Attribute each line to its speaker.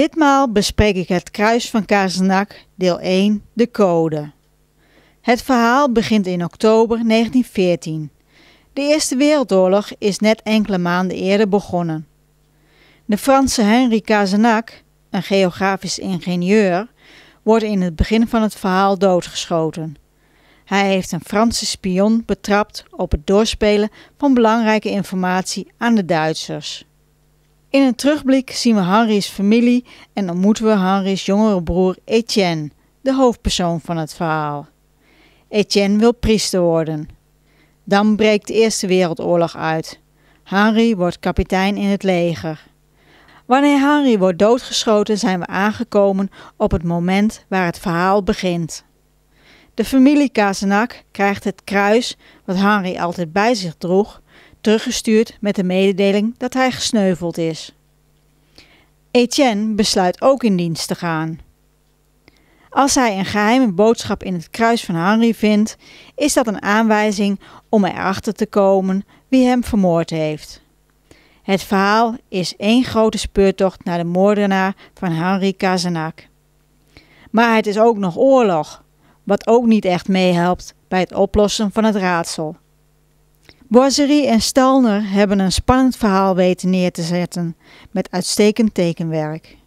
Speaker 1: Ditmaal bespreek ik het kruis van Kazenak, deel 1, de code. Het verhaal begint in oktober 1914. De Eerste Wereldoorlog is net enkele maanden eerder begonnen. De Franse Henri Cazenac, een geografisch ingenieur, wordt in het begin van het verhaal doodgeschoten. Hij heeft een Franse spion betrapt op het doorspelen van belangrijke informatie aan de Duitsers. In een terugblik zien we Henri's familie en ontmoeten we Henri's jongere broer Etienne, de hoofdpersoon van het verhaal. Etienne wil priester worden. Dan breekt de Eerste Wereldoorlog uit. Henri wordt kapitein in het leger. Wanneer Henri wordt doodgeschoten zijn we aangekomen op het moment waar het verhaal begint. De familie Kazenak krijgt het kruis, wat Henri altijd bij zich droeg, teruggestuurd met de mededeling dat hij gesneuveld is. Etienne besluit ook in dienst te gaan. Als hij een geheime boodschap in het kruis van Henry vindt, is dat een aanwijzing om erachter te komen wie hem vermoord heeft. Het verhaal is één grote speurtocht naar de moordenaar van Henri Kazenak. Maar het is ook nog oorlog, wat ook niet echt meehelpt bij het oplossen van het raadsel. Boiserie en Stalner hebben een spannend verhaal weten neer te zetten met uitstekend tekenwerk.